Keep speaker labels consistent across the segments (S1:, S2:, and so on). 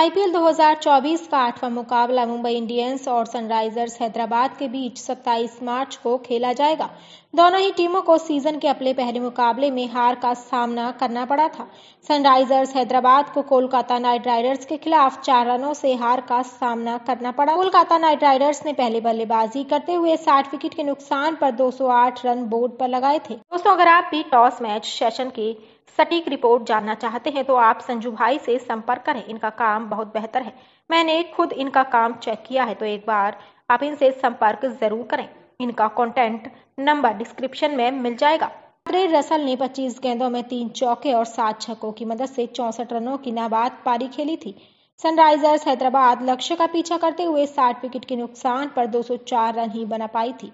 S1: IPL 2024 का आठवां मुकाबला मुंबई इंडियंस और सनराइजर्स हैदराबाद के बीच 27 मार्च को खेला जाएगा दोनों ही टीमों को सीजन के अपने पहले मुकाबले में हार का सामना करना पड़ा था सनराइजर्स हैदराबाद को कोलकाता नाइट राइडर्स के खिलाफ चार रनों से हार का सामना करना पड़ा कोलकाता नाइट राइडर्स ने पहले बल्लेबाजी करते हुए साठ विकेट के नुकसान पर 208 रन बोर्ड पर लगाए थे दोस्तों अगर आप भी टॉस मैच सेशन के सटीक रिपोर्ट जानना चाहते हैं तो आप संजू भाई से संपर्क करें इनका काम बहुत बेहतर है मैंने खुद इनका काम चेक किया है तो एक बार आप इनसे संपर्क जरूर करें इनका कॉन्टेंट नंबर डिस्क्रिप्शन में मिल जाएगा रसल ने 25 गेंदों में तीन चौके और सात छक्कों की मदद से चौसठ रनों की नाबाद पारी खेली थी सनराइजर्स हैदराबाद लक्ष्य का पीछा करते हुए 60 विकेट के नुकसान पर 204 रन ही बना पाई थी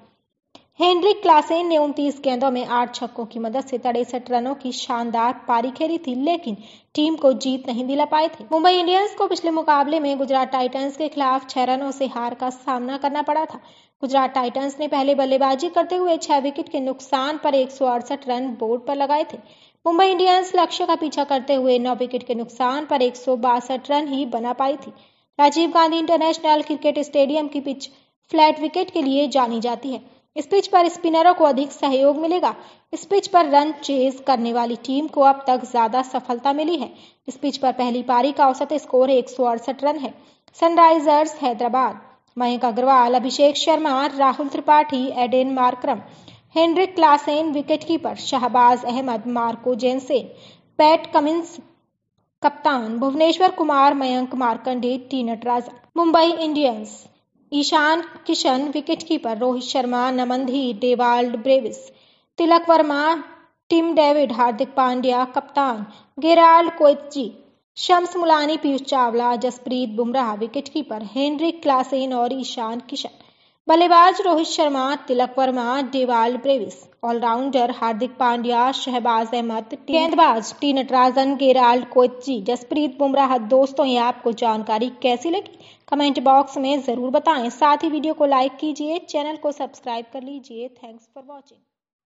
S1: हेनरिक क्लासेन ने उनतीस गेंदों में आठ छक्कों की मदद से तड़ेसठ रनों की शानदार पारी खेली थी लेकिन टीम को जीत नहीं दिला पाए थे मुंबई इंडियंस को पिछले मुकाबले में गुजरात टाइटंस के खिलाफ छह रनों से हार का सामना करना पड़ा था गुजरात टाइटंस ने पहले बल्लेबाजी करते हुए छह विकेट के नुकसान पर एक रन बोर्ड पर लगाए थे मुंबई इंडियंस लक्ष्य का पीछा करते हुए नौ विकेट के नुकसान पर एक रन ही बना पाई थी Rajiv Gandhi international cricket stadium की पिच फ्लैट विकेट के लिए जानी जाती है इस पिच पर स्पिनरों को अधिक सहयोग मिलेगा इस पिच पर रन चेज करने वाली टीम को अब तक ज्यादा सफलता मिली है इस पिच पर पहली पारी का औसत स्कोर एक रन है Sunrisers Hyderabad Mayank Agarwal Abhishek Sharma Rahul Tripathi Aiden Markram Heinrich Klaasen wicketkeeper Shahbaz Ahmed Marco Jansen Pat Cummins कप्तान Bhuvneshwar Kumar Mayank Markande T Natraj Mumbai Indians Ishan Kishan wicketkeeper Rohit Sharma Naman Dhir Dewald Brevis Tilak Varma Tim David Hardik Pandya कप्तान Gerald Coetzee Shams Mulani Piyush Chawla Jasprit Bumrah wicketkeeper Heinrich Klaasen और ईशान किशन बल्लेबाज Rohit Sharma Tilak Varma Dewald Brevis allrounder हार्दिक पांड्या शहबाज अहमद गेंदबाज T Natarajan Gerald Coetzee Jasprit Bumrah दोस्तों ये आपको जानकारी कैसी लगी कमेंट बॉक्स में जरूर बताएं साथ ही वीडियो को लाइक कीजिए चैनल को सब्सक्राइब कर लीजिए थैंक्स फॉर वॉचिंग